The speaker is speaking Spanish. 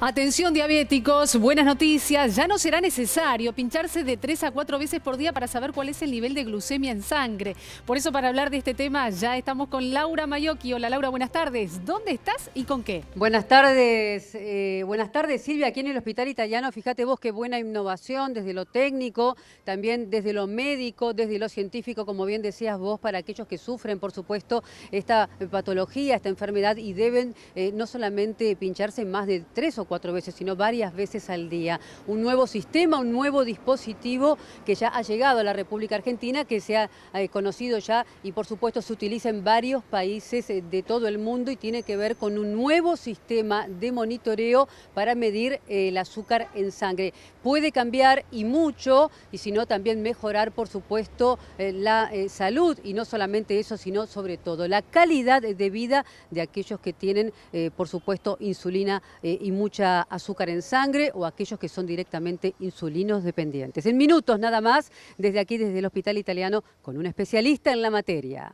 Atención diabéticos, buenas noticias. Ya no será necesario pincharse de tres a cuatro veces por día para saber cuál es el nivel de glucemia en sangre. Por eso para hablar de este tema ya estamos con Laura Mayoki. Hola Laura, buenas tardes. ¿Dónde estás y con qué? Buenas tardes, eh, buenas tardes Silvia, aquí en el Hospital Italiano. Fíjate vos qué buena innovación desde lo técnico, también desde lo médico, desde lo científico, como bien decías vos, para aquellos que sufren, por supuesto, esta patología, esta enfermedad y deben eh, no solamente pincharse más de tres o cuatro veces, sino varias veces al día. Un nuevo sistema, un nuevo dispositivo que ya ha llegado a la República Argentina, que se ha eh, conocido ya y por supuesto se utiliza en varios países eh, de todo el mundo y tiene que ver con un nuevo sistema de monitoreo para medir eh, el azúcar en sangre. Puede cambiar y mucho, y si no también mejorar por supuesto la salud y no solamente eso, sino sobre todo la calidad de vida de aquellos que tienen por supuesto insulina y mucha azúcar en sangre o aquellos que son directamente insulinos dependientes. En minutos nada más, desde aquí, desde el Hospital Italiano, con un especialista en la materia.